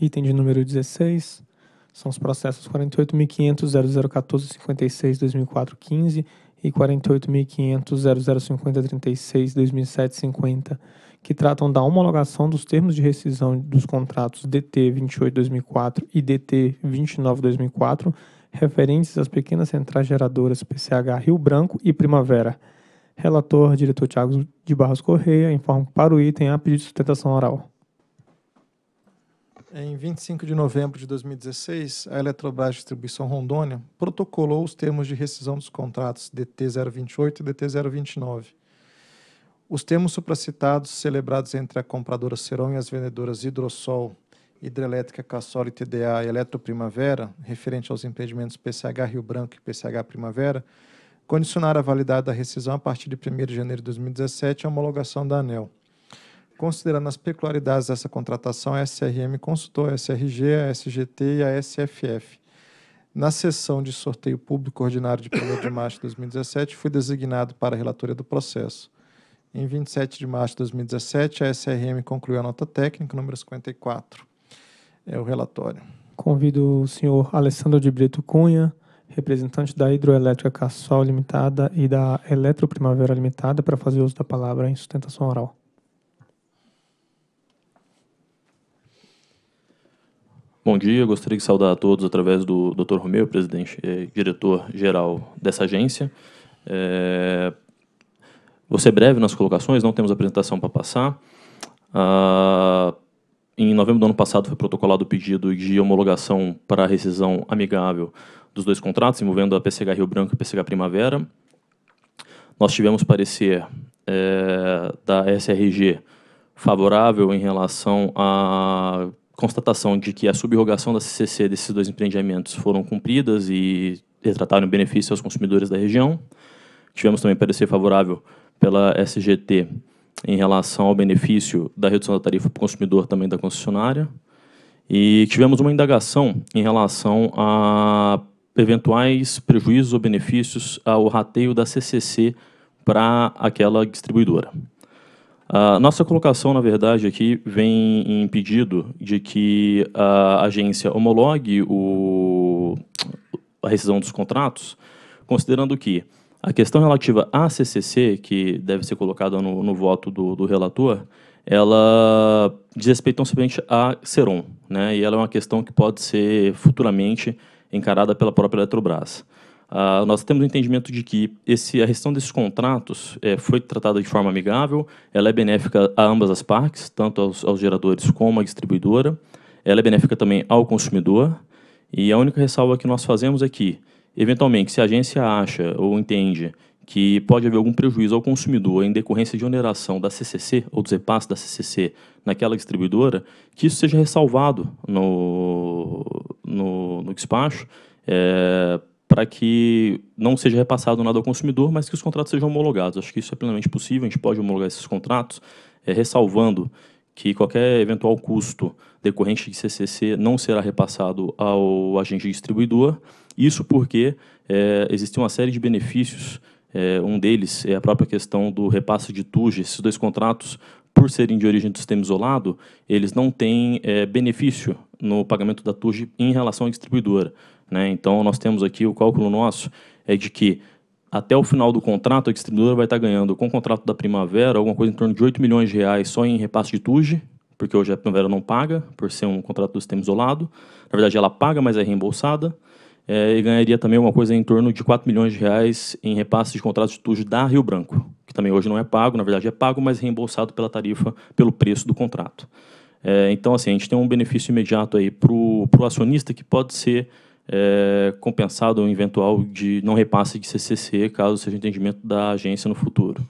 Item de número 16 são os processos 48.500.0014.56.2004.15 e 48.500.0050.36.2007.50, que tratam da homologação dos termos de rescisão dos contratos DT 28.2004 e DT 29.2004, referentes às pequenas centrais geradoras PCH Rio Branco e Primavera. Relator, diretor Tiago de Barros Correia, informa para o item a pedido de sustentação oral. Em 25 de novembro de 2016, a Eletrobras Distribuição Rondônia protocolou os termos de rescisão dos contratos DT028 e DT029. Os termos supracitados, celebrados entre a compradora Serão e as vendedoras Hidrossol, Hidrelétrica Cassol e TDA e Eletroprimavera, referente aos empreendimentos PCH Rio Branco e PCH Primavera, condicionaram a validade da rescisão a partir de 1 de janeiro de 2017 à homologação da ANEL considerando as peculiaridades dessa contratação, a SRM consultou a SRG, a SGT e a SFF. Na sessão de sorteio público ordinário de 1 de março de 2017, fui designado para a relatoria do processo. Em 27 de março de 2017, a SRM concluiu a nota técnica número 54. É o relatório. Convido o senhor Alessandro de Brito Cunha, representante da Hidroelétrica Cassol Limitada e da Eletro Primavera Limitada, para fazer uso da palavra em sustentação oral. Bom dia, gostaria de saudar a todos através do Dr. Romeu, presidente e eh, diretor-geral dessa agência. É... Vou ser breve nas colocações, não temos apresentação para passar. Ah, em novembro do ano passado foi protocolado o pedido de homologação para rescisão amigável dos dois contratos, envolvendo a PCH Rio Branco e a PCH Primavera. Nós tivemos parecer é, da SRG favorável em relação a constatação de que a subrogação da CCC desses dois empreendimentos foram cumpridas e retrataram benefício aos consumidores da região. Tivemos também parecer favorável pela SGT em relação ao benefício da redução da tarifa para o consumidor também da concessionária. E tivemos uma indagação em relação a eventuais prejuízos ou benefícios ao rateio da CCC para aquela distribuidora. A nossa colocação, na verdade, aqui vem em pedido de que a agência homologue o, a rescisão dos contratos, considerando que a questão relativa à CCC, que deve ser colocada no, no voto do, do, relator, ela diz respeito somente a Seron, né? e ela é uma questão que pode ser futuramente encarada pela própria Eletrobras. Ah, nós temos o um entendimento de que esse, a questão desses contratos é, foi tratada de forma amigável, ela é benéfica a ambas as partes, tanto aos, aos geradores como à distribuidora, ela é benéfica também ao consumidor, e a única ressalva que nós fazemos é que, eventualmente, se a agência acha ou entende que pode haver algum prejuízo ao consumidor em decorrência de oneração da CCC ou dos repasses da CCC naquela distribuidora, que isso seja ressalvado no, no, no despacho, é, para que não seja repassado nada ao consumidor, mas que os contratos sejam homologados. Acho que isso é plenamente possível, a gente pode homologar esses contratos, é, ressalvando que qualquer eventual custo decorrente de CCC não será repassado ao agente distribuidor, isso porque é, eh, existe uma série de benefícios, é, um deles é a própria questão do repasse de TUG, esses dois contratos, por serem de origem do sistema isolado, eles não têm é, benefício no pagamento da TUG em relação à distribuidora. Né? Então, nós temos aqui o cálculo nosso é de que até o final do contrato, a distribuidora vai estar ganhando com o contrato da primavera alguma coisa em torno de 8 milhões de reais só em repasse de TUG, porque hoje a primavera não paga, por ser um contrato do sistema isolado. Na verdade, ela paga, mas é reembolsada. É, e ganharia também uma coisa em torno de 4 milhões de reais em repasse de contratos de TUG da Rio Branco, que também hoje não é pago, na verdade é pago, mas reembolsado pela tarifa, pelo preço do contrato. É, então, assim, a gente tem um benefício imediato aí para o acionista que pode ser é, compensado um eventual de não repasse de CCC, caso seja entendimento da agência no futuro.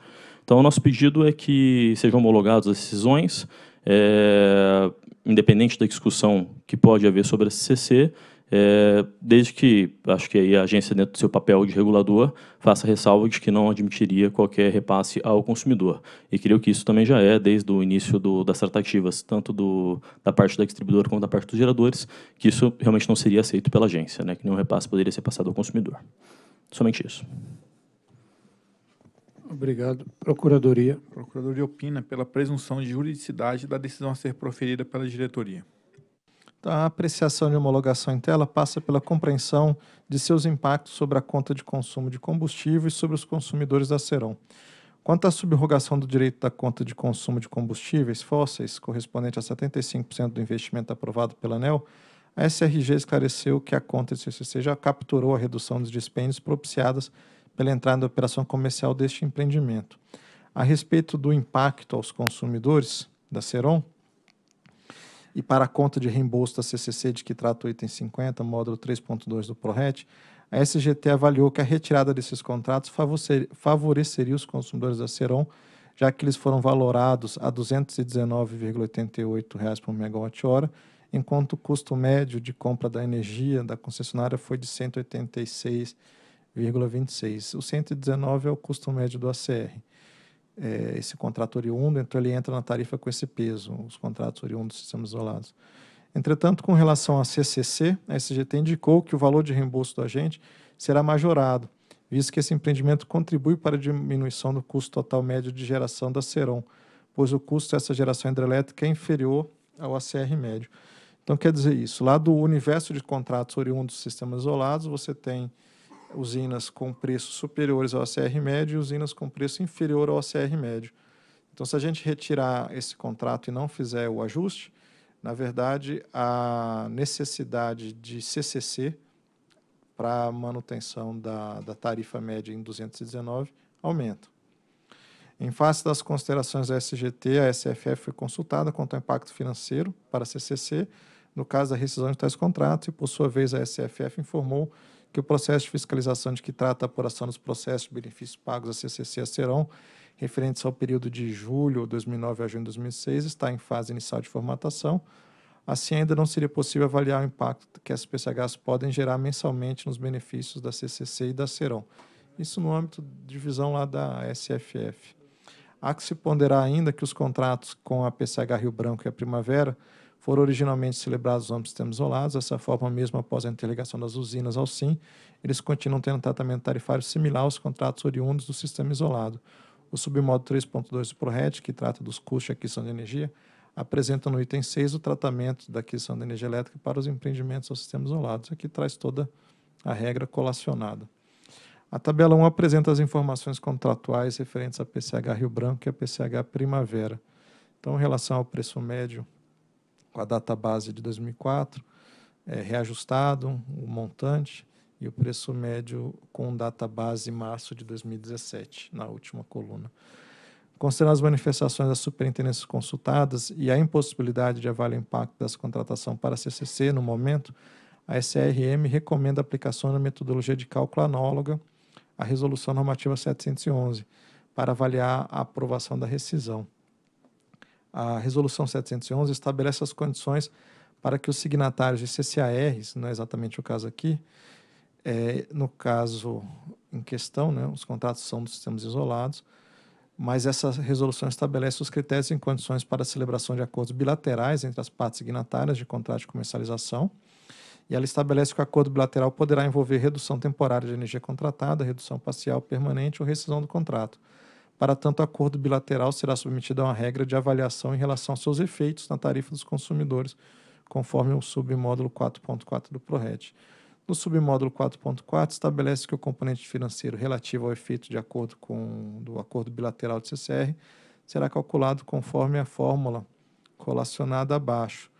Então, nosso pedido é que sejam homologadas as decisões, é, independente da discussão que pode haver sobre a CCC, é, desde que, acho que a agência, dentro do seu papel de regulador, faça ressalva de que não admitiria qualquer repasse ao consumidor. E creio que isso também já é desde o início do, das tratativas, tanto do, da parte da distribuidora quanto da parte dos geradores, que isso realmente não seria aceito pela agência, né, que nenhum repasse poderia ser passado ao consumidor. Somente isso. Obrigado. Procuradoria. Procuradoria opina pela presunção de juridicidade da decisão a ser proferida pela diretoria. A apreciação de homologação em tela passa pela compreensão de seus impactos sobre a conta de consumo de combustível e sobre os consumidores da Ceron. Quanto à subrogação do direito da conta de consumo de combustíveis fósseis, correspondente a 75% do investimento aprovado pela ANEL, a SRG esclareceu que a conta de CCC já capturou a redução dos dispêndios propiciadas pela entrada na operação comercial deste empreendimento. A respeito do impacto aos consumidores da Ceron, e para a conta de reembolso da CCC de que trata o item 50, módulo 3.2 do ProRet, a SGT avaliou que a retirada desses contratos favoreceria os consumidores da Seron, já que eles foram valorados a R$ 219,88 por megawatt-hora, enquanto o custo médio de compra da energia da concessionária foi de 186,26. O 119 é o custo médio do ACR é, esse contrato oriundo, então ele entra na tarifa com esse peso, os contratos oriundos de sistemas isolados. Entretanto, com relação à CCC, a SGT indicou que o valor de reembolso do agente será majorado, visto que esse empreendimento contribui para a diminuição do custo total médio de geração da Ceron, pois o custo dessa geração hidrelétrica é inferior ao ACR médio. Então, quer dizer isso, lá do universo de contratos oriundos de sistemas isolados, você tem usinas com preços superiores ao ACR médio e usinas com preço inferior ao ACR médio. Então, se a gente retirar esse contrato e não fizer o ajuste, na verdade, a necessidade de CCC para manutenção da, da tarifa média em 219 aumenta. Em face das considerações da SGT, a SFF foi consultada quanto ao impacto financeiro para a CCC no caso da rescisão de tais contratos e, por sua vez, a SFF informou que o processo de fiscalização de que trata a apuração dos processos de benefícios pagos à CCC a Serão, referentes ao período de julho de 2009 a junho de 2006, está em fase inicial de formatação. Assim, ainda não seria possível avaliar o impacto que as PCHs podem gerar mensalmente nos benefícios da CCC e da Serão. Isso no âmbito de divisão lá da SFF. Há que se ponderar ainda que os contratos com a PCH Rio Branco e a Primavera foram originalmente celebrados homens sistemas isolados, dessa forma, mesmo após a interligação das usinas ao SIM, eles continuam tendo um tratamento tarifário similar aos contratos oriundos do sistema isolado. O submodo 3.2 do ProRed, que trata dos custos de aquisição de energia, apresenta no item 6 o tratamento da aquisição de energia elétrica para os empreendimentos aos sistemas isolados. Aqui traz toda a regra colacionada. A tabela 1 apresenta as informações contratuais referentes à PCH Rio Branco e à PCH Primavera. Então, em relação ao preço médio com a data base de 2004, é, reajustado o montante e o preço médio com data base março de 2017, na última coluna. Considerando as manifestações das superintendências consultadas e a impossibilidade de avaliar o impacto dessa contratação para a CCC no momento, a SRM recomenda a aplicação da metodologia de cálculo anóloga à Resolução Normativa 711 para avaliar a aprovação da rescisão a Resolução 711 estabelece as condições para que os signatários de CCARs, não é exatamente o caso aqui, é, no caso em questão, né, os contratos são dos sistemas isolados, mas essa resolução estabelece os critérios e condições para a celebração de acordos bilaterais entre as partes signatárias de contrato de comercialização. E ela estabelece que o acordo bilateral poderá envolver redução temporária de energia contratada, redução parcial permanente ou rescisão do contrato. Para tanto, o acordo bilateral será submetido a uma regra de avaliação em relação aos seus efeitos na tarifa dos consumidores, conforme o submódulo 4.4 do ProRed. No submódulo 4.4, estabelece que o componente financeiro relativo ao efeito de acordo com do acordo bilateral de CCR será calculado conforme a fórmula colacionada abaixo.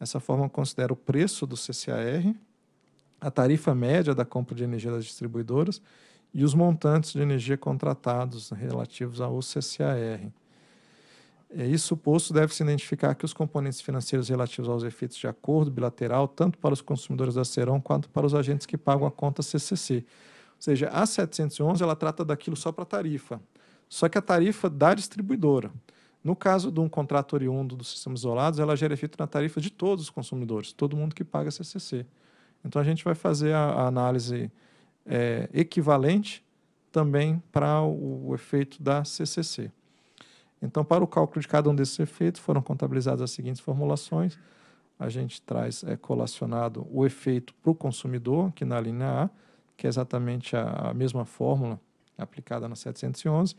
Essa fórmula considera o preço do CCAR, a tarifa média da compra de energia das distribuidoras e os montantes de energia contratados relativos ao CCAR. É, isso posto, deve-se identificar que os componentes financeiros relativos aos efeitos de acordo bilateral, tanto para os consumidores da Serão quanto para os agentes que pagam a conta CCC. Ou seja, a 711 ela trata daquilo só para tarifa, só que a tarifa da distribuidora. No caso de um contrato oriundo dos sistemas isolados, ela gera efeito na tarifa de todos os consumidores, todo mundo que paga CCC. Então a gente vai fazer a, a análise é, equivalente também para o efeito da CCC. Então, para o cálculo de cada um desses efeitos, foram contabilizadas as seguintes formulações. A gente traz é, colacionado o efeito para o consumidor, aqui na linha A, que é exatamente a, a mesma fórmula aplicada na 711,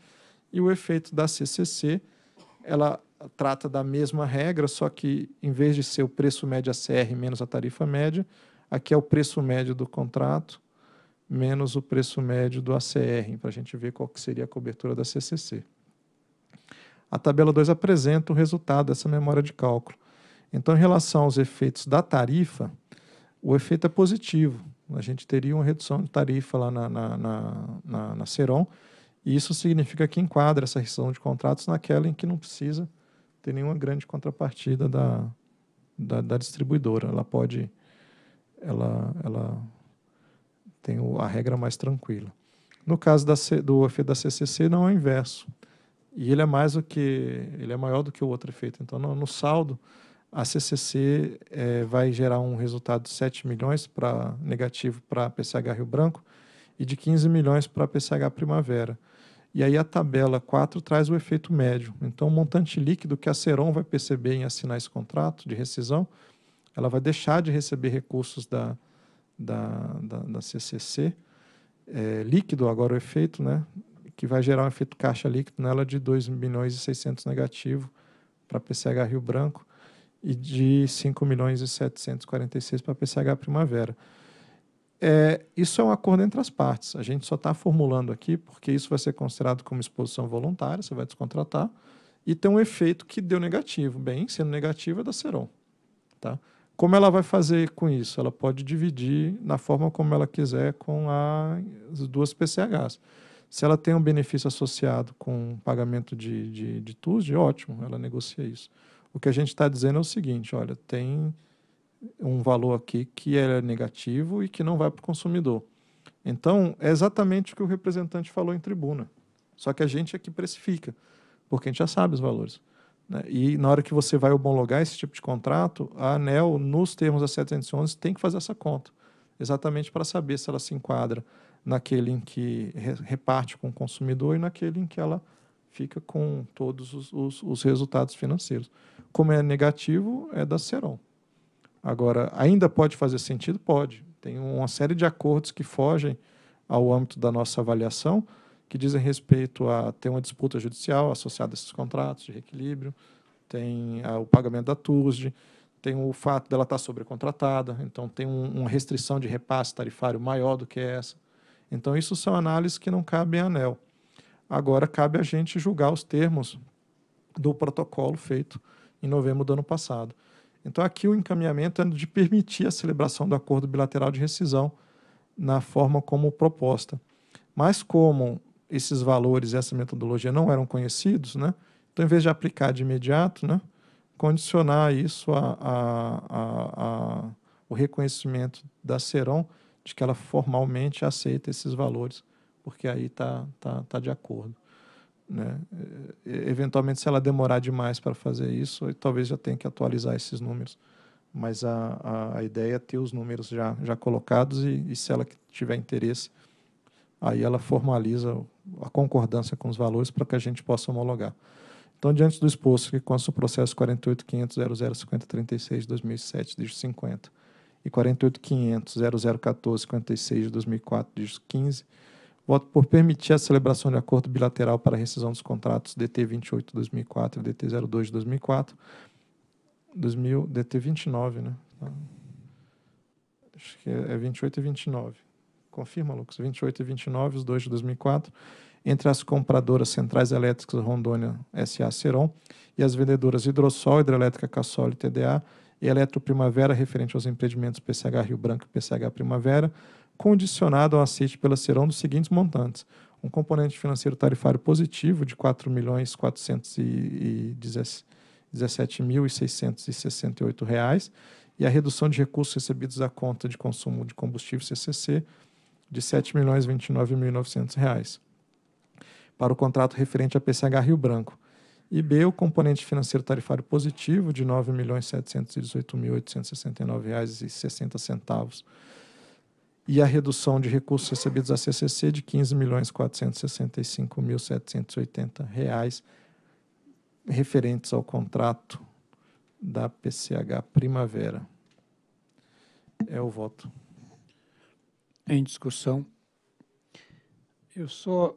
e o efeito da CCC, ela trata da mesma regra, só que em vez de ser o preço médio a CR menos a tarifa média, aqui é o preço médio do contrato menos o preço médio do ACR, para a gente ver qual que seria a cobertura da CCC. A tabela 2 apresenta o resultado dessa memória de cálculo. Então, em relação aos efeitos da tarifa, o efeito é positivo. A gente teria uma redução de tarifa lá na, na, na, na, na Ceron, e isso significa que enquadra essa rescisão de contratos naquela em que não precisa ter nenhuma grande contrapartida da, da, da distribuidora. Ela pode, ela, ela tem a regra mais tranquila. No caso da, do efeito da CCC, não é o inverso. E ele é mais do que ele é maior do que o outro efeito. Então, no, no saldo, a CCC é, vai gerar um resultado de 7 milhões para negativo para PCH Rio Branco e de 15 milhões para PCH Primavera. E aí a tabela 4 traz o efeito médio. Então, o montante líquido que a Ceron vai perceber em assinar esse contrato de rescisão, ela vai deixar de receber recursos da da, da, da CCC, é, líquido agora o efeito, né? que vai gerar um efeito caixa líquido nela de 2 milhões e 600 negativo para PCH Rio Branco e de 5 milhões e 746 para PCH Primavera. É, isso é um acordo entre as partes. A gente só está formulando aqui, porque isso vai ser considerado como exposição voluntária, você vai descontratar, e tem um efeito que deu negativo. Bem, sendo negativo é da Seron. Tá? Como ela vai fazer com isso? Ela pode dividir na forma como ela quiser com a, as duas PCHs. Se ela tem um benefício associado com pagamento de, de, de TUSD, ótimo, ela negocia isso. O que a gente está dizendo é o seguinte: olha, tem um valor aqui que é negativo e que não vai para o consumidor. Então, é exatamente o que o representante falou em tribuna. Só que a gente é que precifica, porque a gente já sabe os valores. Né? E na hora que você vai homologar esse tipo de contrato, a ANEL, nos termos da 711, tem que fazer essa conta, exatamente para saber se ela se enquadra naquele em que reparte com o consumidor e naquele em que ela fica com todos os, os, os resultados financeiros. Como é negativo, é da Seron. Agora, ainda pode fazer sentido? Pode. Tem uma série de acordos que fogem ao âmbito da nossa avaliação, que dizem respeito a ter uma disputa judicial associada a esses contratos de reequilíbrio, tem a, ah, o pagamento da TUSD, tem o fato dela estar tá sobrecontratada, então tem um, uma restrição de repasse tarifário maior do que essa. Então, isso são análises que não cabem à ANEL. Agora, cabe a gente julgar os termos do protocolo feito em novembro do ano passado. Então, aqui o encaminhamento é de permitir a celebração do acordo bilateral de rescisão na forma como proposta. Mas, como esses valores, essa metodologia não eram conhecidos, né? Então, em vez de aplicar de imediato, né? Condicionar isso a, a, a, a o reconhecimento da Serão de que ela formalmente aceita esses valores, porque aí está tá, tá de acordo. Né? Eventualmente, se ela demorar demais para fazer isso, talvez já tenha que atualizar esses números. Mas a, a, a ideia é ter os números já, já colocados e, e se ela tiver interesse, aí ela formaliza a concordância com os valores para que a gente possa homologar. Então, diante do exposto que consta o processo 48.500.005036 de 2007, dígito 50, e 48.500.001456 de 2004, dígito 15, voto por permitir a celebração de acordo bilateral para rescisão dos contratos DT 28 2004 e DT 02 2004, 2000, DT 29, né? Então, acho que é 28 e 29 confirma, Lucas, 28 e 29, os dois de 2004, entre as compradoras Centrais Elétricas Rondônia S.A. Seron e as vendedoras Hidrossol, Hidrelétrica Cassol e TDA e Eletro Primavera, referente aos empreendimentos PCH Rio Branco e PCH Primavera, condicionado ao aceite pela Seron dos seguintes montantes. Um componente financeiro tarifário positivo de R$ 4.417.668 e a redução de recursos recebidos da conta de consumo de combustível CCC de R$ 7.029.900 para o contrato referente à PCH Rio Branco. E B, o componente financeiro tarifário positivo de R$ 9.718.869,60 e a redução de recursos recebidos à CCC de R$ 15.465.780 referentes ao contrato da PCH Primavera. É o voto em discussão. Eu só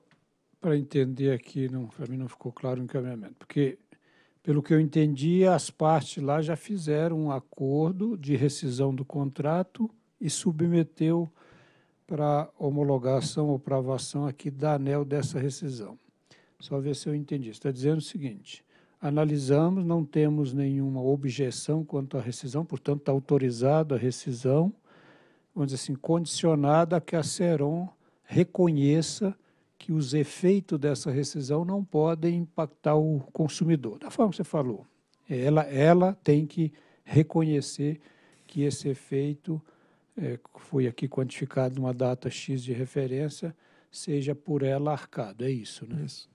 para entender aqui, não, para mim não ficou claro o encaminhamento, porque pelo que eu entendi, as partes lá já fizeram um acordo de rescisão do contrato e submeteu para homologação ou pravação aqui da ANEL dessa rescisão. Só ver se eu entendi. Está dizendo o seguinte: analisamos, não temos nenhuma objeção quanto à rescisão, portanto, está autorizado a rescisão vamos dizer assim, condicionada a que a Seron reconheça que os efeitos dessa rescisão não podem impactar o consumidor. Da forma que você falou, ela, ela tem que reconhecer que esse efeito é, foi aqui quantificado numa data X de referência, seja por ela arcado. É isso, né? Isso.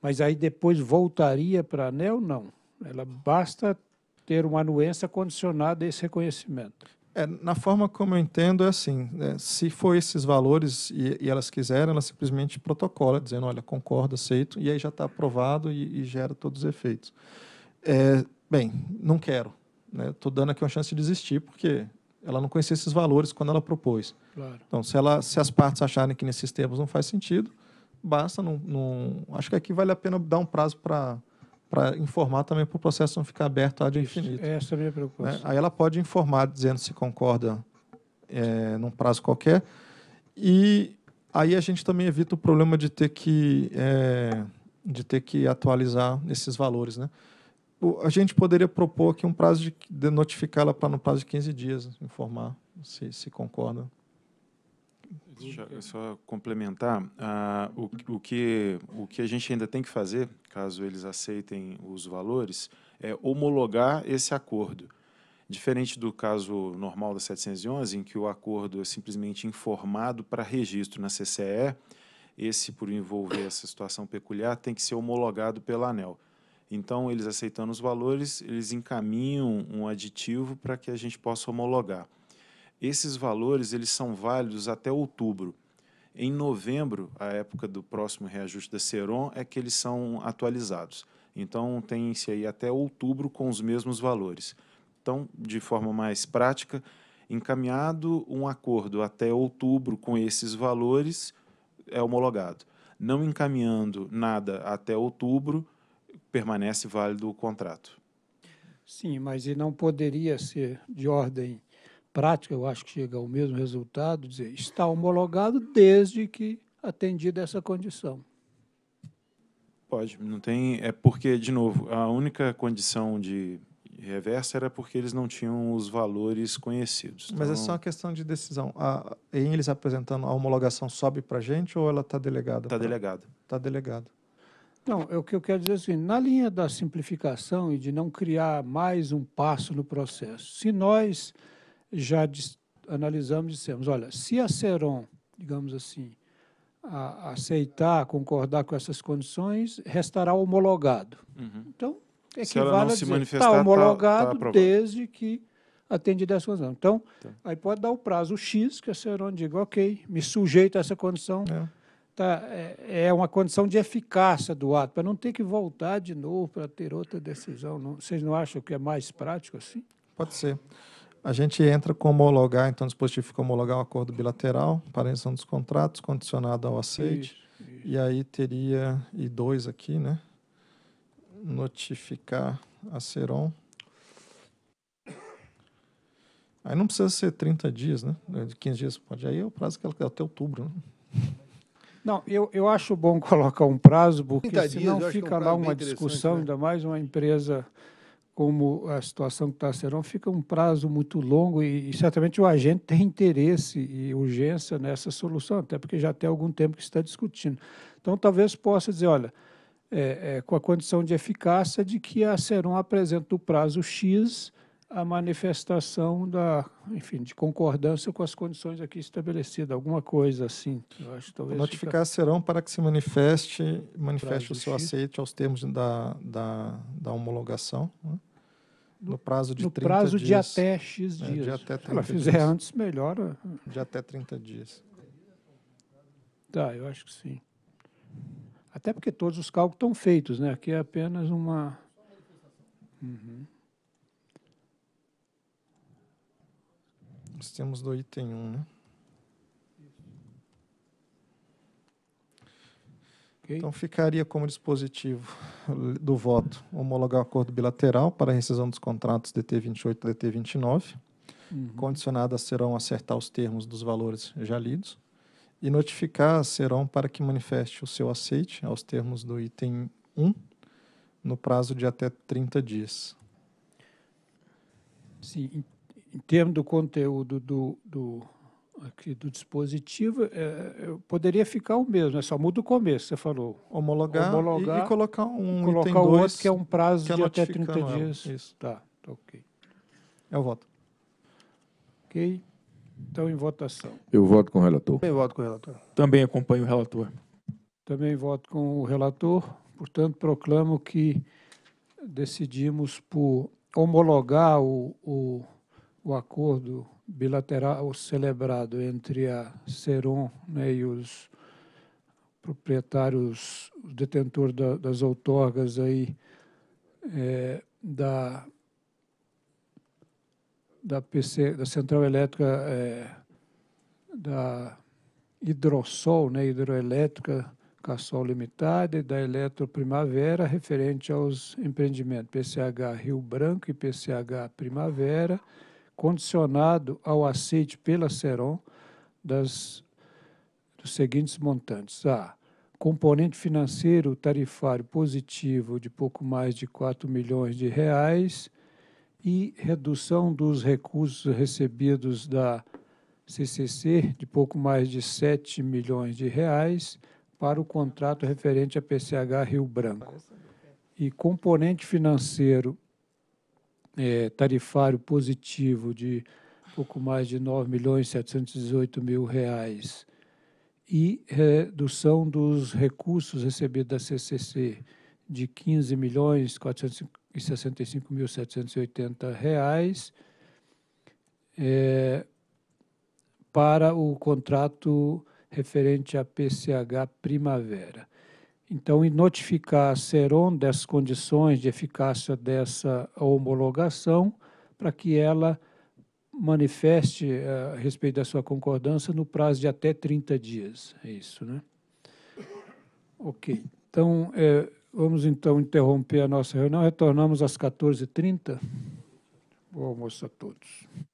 Mas aí depois voltaria para a ANEL? Não. Ela basta ter uma anuência condicionada a esse reconhecimento. É, na forma como eu entendo, é assim: né? se for esses valores e, e, elas quiserem, ela simplesmente protocola, dizendo, olha, concordo, aceito, e aí já está aprovado e, e, gera todos os efeitos. É, bem, não quero. Estou né? dando aqui uma chance de desistir, porque ela não conhecia esses valores quando ela propôs. Claro. Então, se, ela, se as partes acharem que nesses termos não faz sentido, basta. Não, não... Acho que aqui vale a pena dar um prazo para para informar também para o processo não ficar aberto ad infinito. Essa é a minha né? preocupação. Aí ela pode informar dizendo se concorda é, num prazo qualquer. E aí a gente também evita o problema de ter que, é, de ter que atualizar esses valores. Né? a gente poderia propor aqui um prazo de, de la para no prazo de 15 dias, informar se, se concorda. Deixa eu só complementar. Ah, o, o, que, o que a gente ainda tem que fazer, caso eles aceitem os valores, é homologar esse acordo. Diferente do caso normal da 711, em que o acordo é simplesmente informado para registro na CCE, esse, por envolver essa situação peculiar, tem que ser homologado pela ANEL. Então, eles aceitando os valores, eles encaminham um aditivo para que a gente possa homologar. Esses valores eles são válidos até outubro. Em novembro, a época do próximo reajuste da Ceron, é que eles são atualizados. Então, tem-se aí até outubro com os mesmos valores. Então, de forma mais prática, encaminhado um acordo até outubro com esses valores, é homologado. Não encaminhando nada até outubro, permanece válido o contrato. Sim, mas e não poderia ser de ordem prática, eu acho que chega ao mesmo resultado, dizer está homologado desde que atendida essa condição. Pode, não tem. É porque, de novo, a única condição de reversa era porque eles não tinham os valores conhecidos. Então... Mas é então, só uma questão de decisão. A, em eles apresentando, a homologação sobe para a gente ou ela está delegada? Está pra... delegada. Está delegada. Não, é o que eu quero dizer é assim, na linha da simplificação e de não criar mais um passo no processo, se nós já analisamos e dissemos, olha, se a Ceron, digamos assim, a, aceitar, concordar com essas condições, restará homologado. Uhum. Então, equivale se ela não se dizer, está homologado tá, tá, tá desde que atende dessa condição. Então, tá. aí pode dar o prazo X, que a Ceron diga, ok, me sujeito a essa condição. É. Tá, é, é uma condição de eficácia do ato, para não ter que voltar de novo para ter outra decisão. Não, vocês não acham que é mais prático assim? Pode ser. A gente entra com homologar, então o dispositivo fica homologar o um acordo bilateral, paralisação dos contratos, condicionado ao aceite. Isso, isso. E aí teria I2 aqui, né? Notificar a Seron. Aí não precisa ser 30 dias, né? É, de 15 dias pode. Aí é o prazo que ela quer até outubro, né? Não, eu, eu acho bom colocar um prazo, porque senão dias, é fica um lá uma discussão, né? ainda mais uma empresa como a situação que está serão, fica um prazo muito longo e, e, certamente o agente tem interesse e urgência nessa solução, até porque já tem algum tempo que está discutindo. Então, talvez possa dizer, olha, é, é, com a condição de eficácia de que a Seron apresenta o prazo X a manifestação da, enfim, de concordância com as condições aqui estabelecidas, alguma coisa assim. Eu acho, talvez Notificar fica... serão para que se manifeste, manifeste o seu aceite aos termos da, da, da homologação, né? no prazo de no 30 prazo dias. prazo de até X dias. É, de até 30 Se ela fizer dias. antes, melhora. Né? De até 30 dias. Tá, eu acho que sim. Até porque todos os cálculos estão feitos, né? Aqui é apenas uma... Uhum. Nós temos do item 1, né? Okay. Então, ficaria como dispositivo do voto homologar o acordo bilateral para a rescisão dos contratos DT28 e DT29, uhum. condicionadas serão acertar os termos dos valores já lidos, e notificar Serão para que manifeste o seu aceite aos termos do item 1 no prazo de até 30 dias. Sim, em termos do conteúdo do, do, aqui do dispositivo, é, é poderia ficar o mesmo, é só muda o começo, você falou. Homologar, Homologar e, e, colocar um colocar o outro, que é um prazo de até 30 ela. É, dias. Isso. Tá, tá, ok. Eu é voto. Ok. Então, em votação. Eu voto com o relator. Também voto com o relator. Também acompanho o relator. Também voto com o relator. Portanto, proclamo que decidimos por homologar o, o o acordo bilateral celebrado entre a Seron né, e os proprietários, os detentores da, das outorgas aí, é, da, da, PC, da Central Elétrica, é, da Hidrossol, né, Hidroelétrica Cassol Limitada, e da Eletroprimavera, Primavera, referente aos empreendimentos PCH Rio Branco e PCH Primavera, condicionado ao aceite pela Seron das, dos seguintes montantes. A. Componente financeiro tarifário positivo de pouco mais de 4 milhões de reais e redução dos recursos recebidos da CCC de pouco mais de 7 milhões de reais para o contrato referente a PCH Rio Branco. E componente financeiro é, tarifário positivo de pouco mais de 9 milhões 718 mil reais e é, redução dos recursos recebidos da CCC de 15 milhões 465 mil 780 reais é, para o contrato referente à PCH Primavera. Então, e notificar a Seron das condições de eficácia dessa homologação para que ela manifeste eh, a respeito da sua concordância no prazo de até 30 dias. É isso, né? Ok. Então, é, vamos então interromper a nossa reunião. Retornamos às 14h30. Bom almoço a todos.